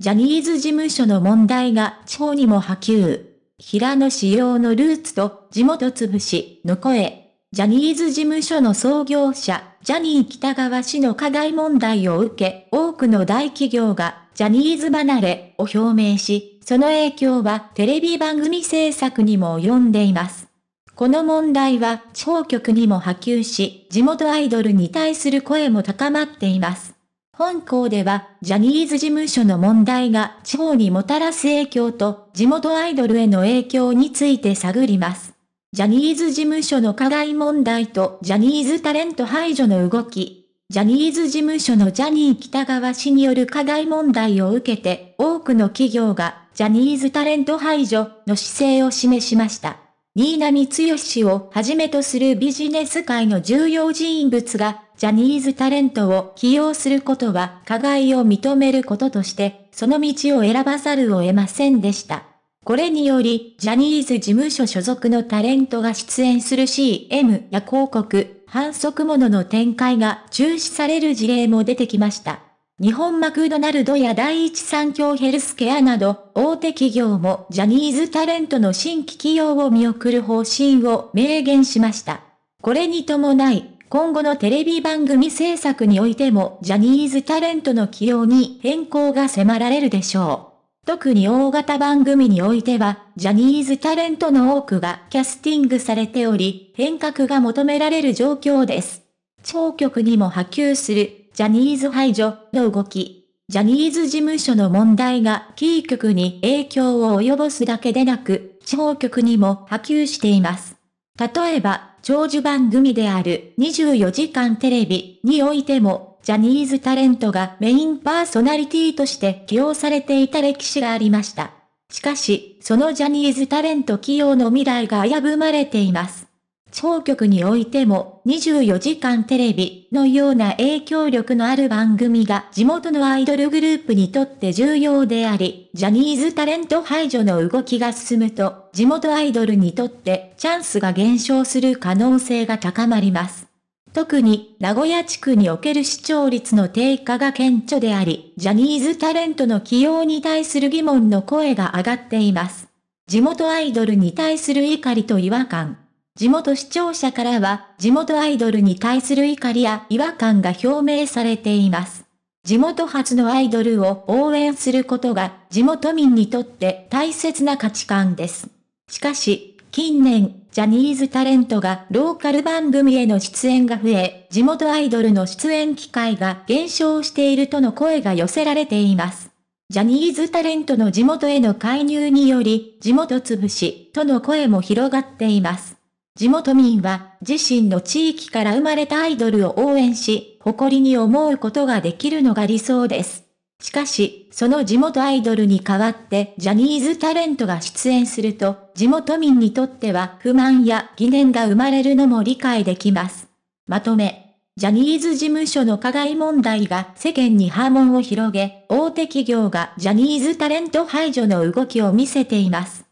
ジャニーズ事務所の問題が地方にも波及。平野仕様のルーツと地元潰しの声。ジャニーズ事務所の創業者、ジャニー北川氏の課題問題を受け、多くの大企業がジャニーズ離れを表明し、その影響はテレビ番組制作にも及んでいます。この問題は地方局にも波及し、地元アイドルに対する声も高まっています。本校では、ジャニーズ事務所の問題が地方にもたらす影響と、地元アイドルへの影響について探ります。ジャニーズ事務所の課題問題とジャニーズタレント排除の動き。ジャニーズ事務所のジャニー北川氏による課題問題を受けて、多くの企業がジャニーズタレント排除の姿勢を示しました。新浪剛氏をはじめとするビジネス界の重要人物がジャニーズタレントを起用することは加害を認めることとして、その道を選ばざるを得ませんでした。これにより、ジャニーズ事務所所属のタレントが出演する CM や広告、反則者の展開が中止される事例も出てきました。日本マクドナルドや第一三共ヘルスケアなど、大手企業もジャニーズタレントの新規起用を見送る方針を明言しました。これに伴い、今後のテレビ番組制作においてもジャニーズタレントの起用に変更が迫られるでしょう。特に大型番組においては、ジャニーズタレントの多くがキャスティングされており、変革が求められる状況です。地方局にも波及する、ジャニーズ排除の動き。ジャニーズ事務所の問題がキー局に影響を及ぼすだけでなく、地方局にも波及しています。例えば、長寿番組である24時間テレビにおいても、ジャニーズタレントがメインパーソナリティとして起用されていた歴史がありました。しかし、そのジャニーズタレント起用の未来が危ぶまれています。方局においても24時間テレビのような影響力のある番組が地元のアイドルグループにとって重要であり、ジャニーズタレント排除の動きが進むと、地元アイドルにとってチャンスが減少する可能性が高まります。特に名古屋地区における視聴率の低下が顕著であり、ジャニーズタレントの起用に対する疑問の声が上がっています。地元アイドルに対する怒りと違和感。地元視聴者からは、地元アイドルに対する怒りや違和感が表明されています。地元初のアイドルを応援することが、地元民にとって大切な価値観です。しかし、近年、ジャニーズタレントがローカル番組への出演が増え、地元アイドルの出演機会が減少しているとの声が寄せられています。ジャニーズタレントの地元への介入により、地元潰し、との声も広がっています。地元民は自身の地域から生まれたアイドルを応援し、誇りに思うことができるのが理想です。しかし、その地元アイドルに代わってジャニーズタレントが出演すると、地元民にとっては不満や疑念が生まれるのも理解できます。まとめ。ジャニーズ事務所の加害問題が世間に波紋を広げ、大手企業がジャニーズタレント排除の動きを見せています。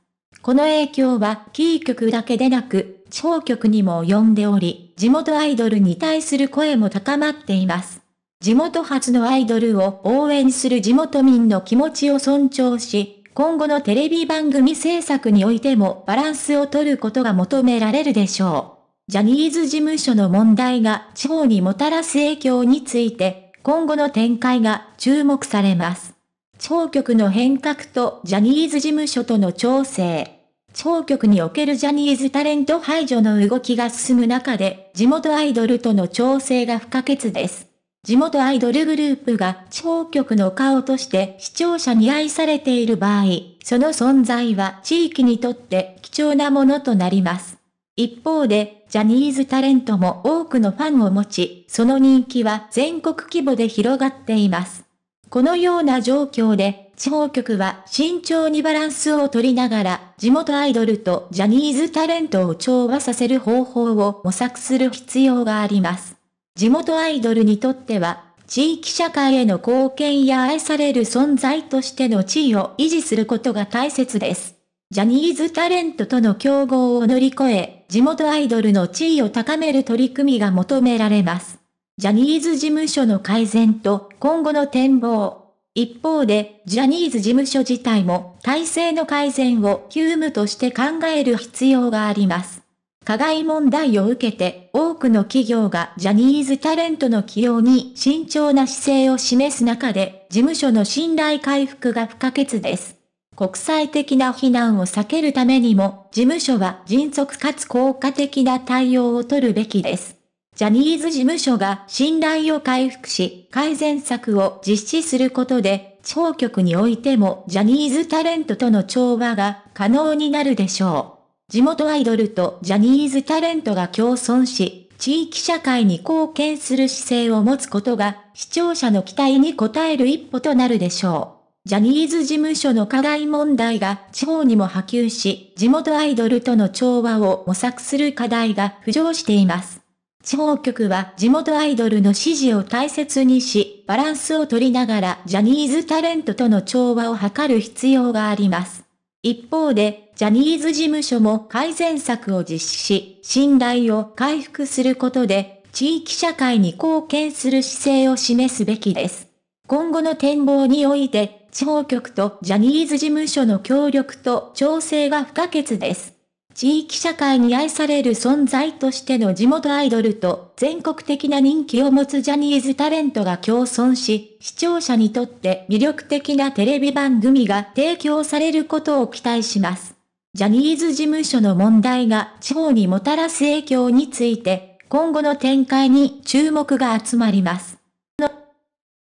この影響はキー局だけでなく、地方局にも及んでおり、地元アイドルに対する声も高まっています。地元発のアイドルを応援する地元民の気持ちを尊重し、今後のテレビ番組制作においてもバランスを取ることが求められるでしょう。ジャニーズ事務所の問題が地方にもたらす影響について、今後の展開が注目されます。地方局の変革とジャニーズ事務所との調整。方局におけるジャニーズタレント排除の動きが進む中で、地元アイドルとの調整が不可欠です。地元アイドルグループが地方局の顔として視聴者に愛されている場合、その存在は地域にとって貴重なものとなります。一方で、ジャニーズタレントも多くのファンを持ち、その人気は全国規模で広がっています。このような状況で、地方局は慎重にバランスを取りながら、地元アイドルとジャニーズタレントを調和させる方法を模索する必要があります。地元アイドルにとっては、地域社会への貢献や愛される存在としての地位を維持することが大切です。ジャニーズタレントとの競合を乗り越え、地元アイドルの地位を高める取り組みが求められます。ジャニーズ事務所の改善と今後の展望。一方で、ジャニーズ事務所自体も体制の改善を急務として考える必要があります。加害問題を受けて、多くの企業がジャニーズタレントの起用に慎重な姿勢を示す中で、事務所の信頼回復が不可欠です。国際的な非難を避けるためにも、事務所は迅速かつ効果的な対応を取るべきです。ジャニーズ事務所が信頼を回復し、改善策を実施することで、地方局においてもジャニーズタレントとの調和が可能になるでしょう。地元アイドルとジャニーズタレントが共存し、地域社会に貢献する姿勢を持つことが、視聴者の期待に応える一歩となるでしょう。ジャニーズ事務所の課題問題が地方にも波及し、地元アイドルとの調和を模索する課題が浮上しています。地方局は地元アイドルの支持を大切にし、バランスを取りながらジャニーズタレントとの調和を図る必要があります。一方で、ジャニーズ事務所も改善策を実施し、信頼を回復することで、地域社会に貢献する姿勢を示すべきです。今後の展望において、地方局とジャニーズ事務所の協力と調整が不可欠です。地域社会に愛される存在としての地元アイドルと全国的な人気を持つジャニーズタレントが共存し、視聴者にとって魅力的なテレビ番組が提供されることを期待します。ジャニーズ事務所の問題が地方にもたらす影響について、今後の展開に注目が集まります。